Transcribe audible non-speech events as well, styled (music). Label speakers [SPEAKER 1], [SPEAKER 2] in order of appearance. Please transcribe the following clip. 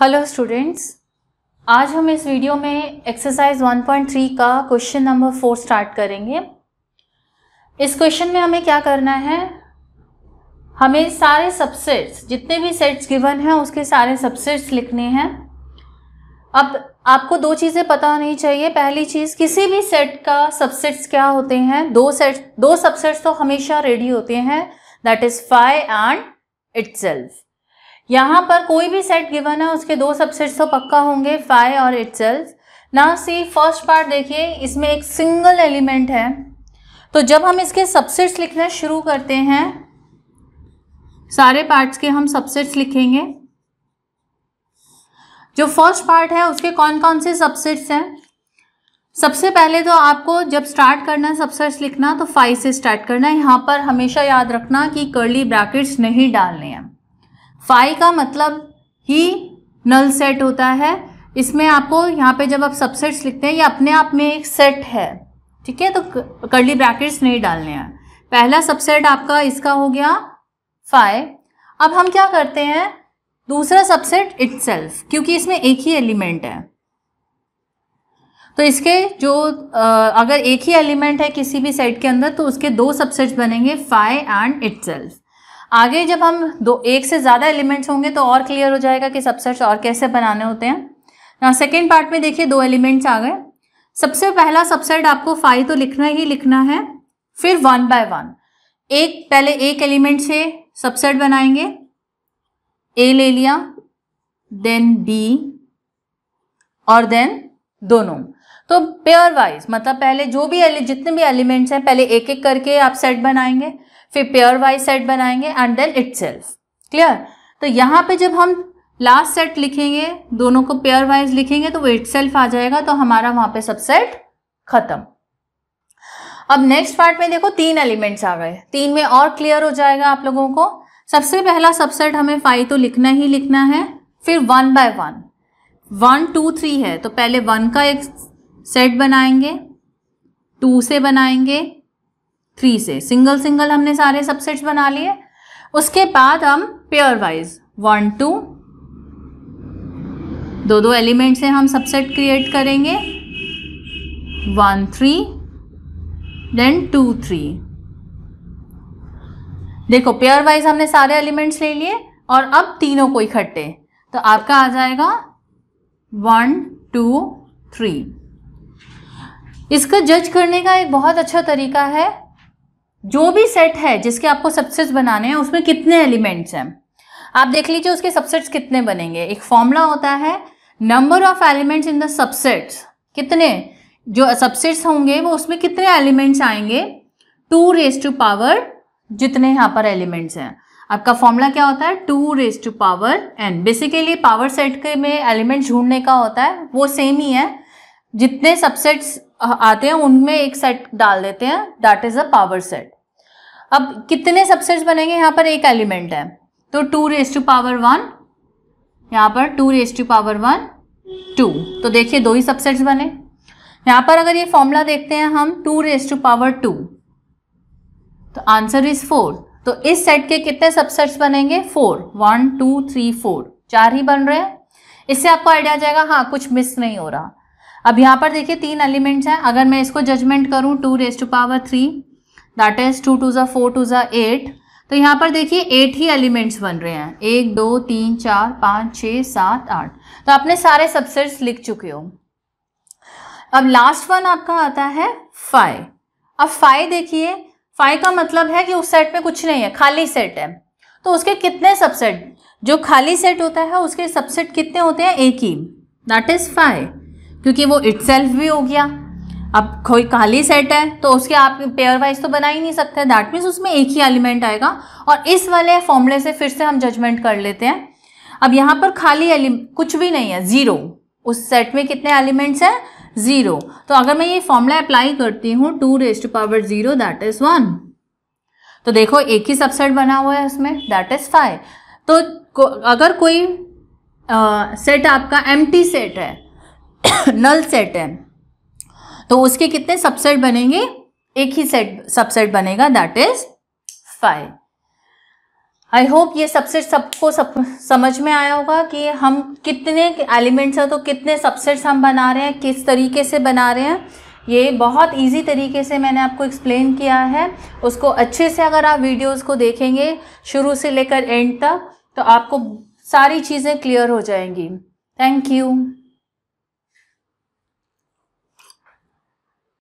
[SPEAKER 1] hello students आज हम इस वीडियो में एक्सरसाइज 1.3 का क्वेश्चन नंबर फोर स्टार्ट करेंगे इस क्वेश्चन में हमें क्या करना है हमें सारे सबसेट्स जितने भी सेट्स गिवन हैं उसके सारे सबसेट्स लिखने हैं अब आपको दो चीज़ें पता होनी चाहिए पहली चीज़ किसी भी सेट का सबसेट्स क्या होते हैं दो सेट दो सबसेट्स तो हमेशा रेडी होते हैं that is five and itself यहाँ पर कोई भी सेट गिवन है उसके दो सबसेट्स तो पक्का होंगे फाइव और इट सेल्स ना सी फर्स्ट पार्ट देखिए इसमें एक सिंगल एलिमेंट है तो जब हम इसके सबसेट्स लिखना शुरू करते हैं सारे पार्ट्स के हम सबसेट्स लिखेंगे जो फर्स्ट पार्ट है उसके कौन कौन से सबसेट्स हैं सबसे पहले तो आपको जब स्टार्ट करना है सबसेट्स लिखना तो फाइव से स्टार्ट करना है यहाँ पर हमेशा याद रखना कि कर्ली ब्रैकेट्स नहीं डालने हैं फाई का मतलब ही नल सेट होता है इसमें आपको यहाँ पे जब आप सबसेट्स लिखते हैं ये अपने आप में एक सेट है ठीक है तो कर्ली ब्रैकेट्स नहीं डालने हैं पहला सबसेट आपका इसका हो गया फाइव अब हम क्या करते हैं दूसरा सबसेट इटसेल्फ क्योंकि इसमें एक ही एलिमेंट है तो इसके जो अगर एक ही एलिमेंट है किसी भी सेट के अंदर तो उसके दो सबसेट्स बनेंगे फाइव एंड इट्सल्फ आगे जब हम दो एक से ज़्यादा एलिमेंट्स होंगे तो और क्लियर हो जाएगा कि सबसेट्स और कैसे बनाने होते हैं ना सेकेंड पार्ट में देखिए दो एलिमेंट्स आ गए सबसे पहला सबसेट आपको फाइव तो लिखना ही लिखना है फिर वन बाय वन एक पहले एक एलिमेंट से सबसेट बनाएंगे ए ले लिया देन बी और देन दोनों तो पेयर वाइज मतलब पहले जो भी जितने भी एलिमेंट्स हैं पहले एक एक करके आप सेट बनाएंगे फिर पेयर वाइज सेट बनाएंगे एंड देन इट क्लियर तो यहाँ पे जब हम लास्ट सेट लिखेंगे दोनों को पेयर वाइज लिखेंगे तो वो इट आ जाएगा तो हमारा वहां पे सबसेट खत्म अब नेक्स्ट पार्ट में देखो तीन एलिमेंट्स आ गए तीन में और क्लियर हो जाएगा आप लोगों को सबसे पहला सबसेट हमें फाइव तो लिखना ही लिखना है फिर one by one one two three है तो पहले वन का एक सेट बनाएंगे टू से बनाएंगे थ्री से सिंगल सिंगल हमने सारे सबसेट्स बना लिए उसके बाद हम पेयर वाइज वन टू दो दो एलिमेंट से हम सबसेट क्रिएट करेंगे one three then two three देखो पेयर वाइज हमने सारे एलिमेंट्स ले लिए और अब तीनों को इकट्ठे तो आपका आ जाएगा वन टू थ्री इसका जज करने का एक बहुत अच्छा तरीका है जो भी सेट है जिसके आपको सबसेट्स बनाने हैं उसमें कितने एलिमेंट्स हैं आप देख लीजिए उसके सबसेट्स कितने बनेंगे एक फॉर्मूला होता है number of elements in the subsets कितने जो सबसेट्स होंगे वो उसमें कितने एलिमेंट्स आएंगे टू रेस टू पावर जितने यहाँ पर एलिमेंट्स हैं आपका फॉर्मूला क्या होता है two raise to power n basically power set के में एलिमेंट ढूंढने का होता है वो सेम ही है जितने सबसेट्स आते हैं उनमें एक सेट डाल देते हैं that is a power set अब कितने सबसेट्स बनेंगे यहाँ पर एक एलिमेंट है तो two raise to power one यहाँ पर two raise to power one two तो देखिए दो ही सबसेट्स बने यहाँ पर अगर ये फॉर्मूला देखते हैं हम two raise to power two तो आंसर इज फोर तो इस सेट के कितने सबसेट्स बनेंगे four one two three four चार ही बन रहे हैं इससे आपको आइडिया आ जाएगा हाँ कुछ मिस नहीं हो रहा अब यहाँ पर देखिए तीन एलिमेंट्स हैं अगर मैं इसको जजमेंट करूँ two raise to power three that is two two ज़ा फोर टू ज़ा एट तो यहाँ पर देखिए एट ही एलिमेंट्स बन रहे हैं एक दो तीन चार पाँच छः सात आठ तो आपने सारे सबसेट्स लिख चुके हो अब लास्ट वन आपका आता है फाइव अब फाइव देखिए फाइव का मतलब है कि उस सेट में कुछ नहीं है खाली सेट है तो उसके कितने सबसेट जो खाली सेट होता है उसके सबसेट कितने होते हैं एक ही दैट इज़ फाइव क्योंकि वो इट्सेल्फ भी हो गया अब कोई खाली सेट है तो उसके आप पेयर वाइज तो बना ही नहीं सकते दैट मीन्स उसमें एक ही एलिमेंट आएगा और इस वाले फॉर्मूले से फिर से हम जजमेंट कर लेते हैं अब यहाँ पर खाली एलिमेंट कुछ भी नहीं है ज़ीरो उस सेट में कितने एलिमेंट्स हैं ज़ीरो तो अगर मैं ये फॉर्मूला अप्लाई करती हूँ two raise to power zero that is one तो देखो एक ही सबसेट बना हुआ है उसमें दैट इज़ फाइव तो को, अगर कोई आ, सेट आपका एम सेट है नल (coughs) सेट है तो उसके कितने सबसेट बनेंगे एक ही सेट सबसेट बनेगा that is phi I hope ये सबसेट सबको सब समझ में आया होगा कि हम कितने एलिमेंट्स हैं तो कितने सबसेट्स हम बना रहे हैं किस तरीके से बना रहे हैं ये बहुत इजी तरीके से मैंने आपको एक्सप्लेन किया है उसको अच्छे से अगर आप वीडियोस को देखेंगे शुरू से लेकर एंड तक तो आपको सारी चीज़ें क्लियर हो जाएंगी थैंक यू